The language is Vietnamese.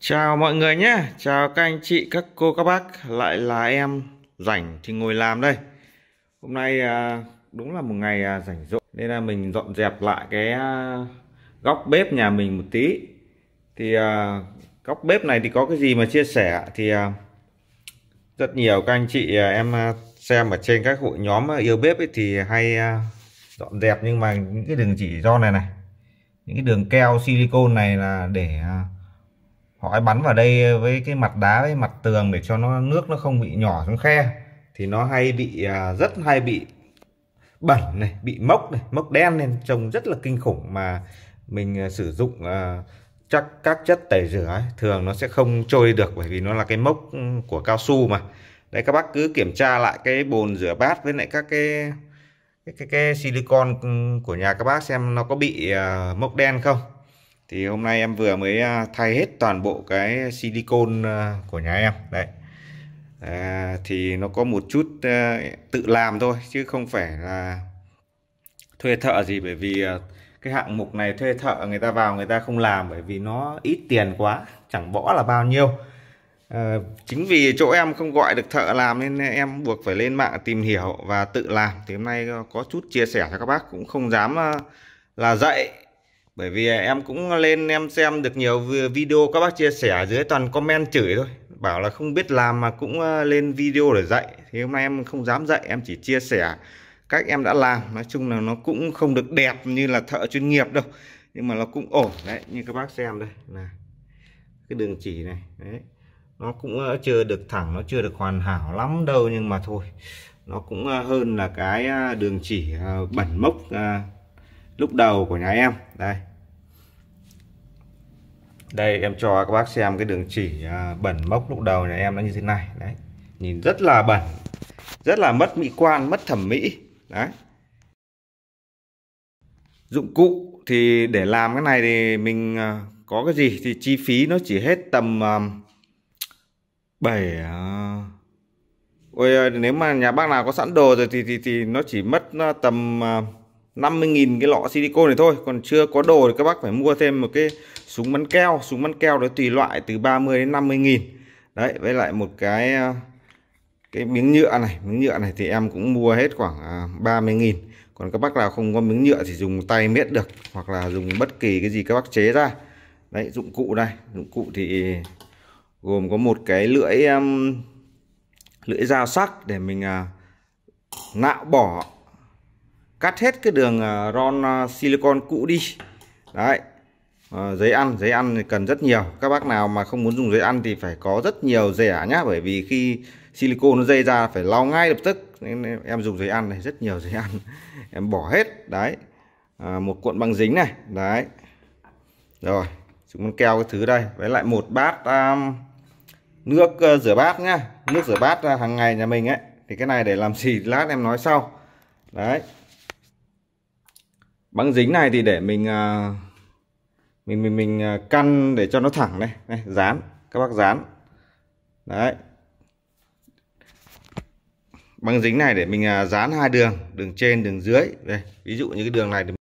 Chào mọi người nhé, chào các anh chị, các cô, các bác Lại là em rảnh thì ngồi làm đây Hôm nay à, đúng là một ngày à, rảnh rỗi Nên là mình dọn dẹp lại cái à, góc bếp nhà mình một tí Thì góc bếp này thì có cái gì mà chia sẻ Thì rất nhiều các anh chị em xem ở trên các hội nhóm yêu bếp ấy thì hay dọn dẹp Nhưng mà những cái đường chỉ do này này Những cái đường keo silicone này là để họ bắn vào đây với cái mặt đá với mặt tường để cho nó nước nó không bị nhỏ xuống khe thì nó hay bị à, rất hay bị bẩn này bị mốc này mốc đen nên trông rất là kinh khủng mà mình à, sử dụng à, chắc các chất tẩy rửa ấy, thường nó sẽ không trôi được bởi vì nó là cái mốc ừ, của cao su mà Đây các bác cứ kiểm tra lại cái bồn rửa bát với lại các cái cái cái, cái silicon ừ, của nhà các bác xem nó có bị mốc đen không thì hôm nay em vừa mới à, thay hết toàn bộ cái silicon à, của nhà em đấy à, thì nó có một chút à, tự làm thôi chứ không phải là thuê thợ gì bởi vì cái hạng mục này thuê thợ người ta vào người ta không làm bởi vì nó ít tiền quá chẳng bỏ là bao nhiêu à, chính vì chỗ em không gọi được thợ làm nên em buộc phải lên mạng tìm hiểu và tự làm thì hôm nay có chút chia sẻ cho các bác cũng không dám là dạy bởi vì em cũng lên em xem được nhiều video các bác chia sẻ dưới toàn comment chửi thôi bảo là không biết làm mà cũng ờ, lên video để dạy thì hôm nay em không dám dạy em chỉ chia sẻ cách em đã làm nói chung là nó cũng không được đẹp như là thợ chuyên nghiệp đâu nhưng mà nó cũng ổn đấy như các bác xem đây là cái đường chỉ này đấy nó cũng ờ, chưa được thẳng nó chưa được hoàn hảo lắm đâu nhưng mà thôi nó cũng ờ, hơn là cái đường chỉ bẩn mốc lúc đầu của nhà em đây đây em cho các bác xem cái đường chỉ à, bẩn mốc lúc đầu nhà em nó như thế này đấy nhìn rất là bẩn rất là mất mỹ quan mất thẩm mỹ đấy dụng cụ thì để làm cái này thì mình à, có cái gì thì chi phí nó chỉ hết tầm à, bảy ôi nếu mà nhà bác nào có sẵn đồ rồi thì thì thì nó chỉ mất tầm 50.000 cái lọ silicon này thôi còn chưa có đồ thì các bác phải mua thêm một cái súng bắn keo súng bắn keo đấy tùy loại từ 30 đến 50.000 đấy với lại một cái ờ, cái miếng nhựa này miếng nhựa này thì em cũng mua hết khoảng 30.000 ờ, còn các bác nào không có miếng nhựa thì dùng tay miết được hoặc là dùng bất kỳ cái gì các bác chế ra đấy dụng cụ đây dụng cụ thì gồm có một cái lưỡi um, lưỡi dao sắc để mình uh, nạo bỏ cắt hết cái đường ờ, ron ờ, silicon cũ đi đấy à, giấy ăn giấy ăn thì cần rất nhiều các bác nào mà không muốn dùng giấy ăn thì phải có rất nhiều rẻ nhá bởi vì khi silicon nó dây ra phải lau ngay lập tức nên em dùng giấy ăn này rất nhiều giấy ăn em bỏ hết đấy à, một cuộn băng dính này đấy rồi chúng con keo cái thứ đây với lại một bát um, nước uh, rửa bát nhá nước rửa bát uh, hàng ngày nhà mình ấy thì cái này để làm gì lát em nói sau đấy băng dính này thì để mình à, mình mình mình à, căn để cho nó thẳng này, này dán các bác dán đấy băng dính này để mình à, dán hai đường đường trên đường dưới đây ví dụ như cái đường này thì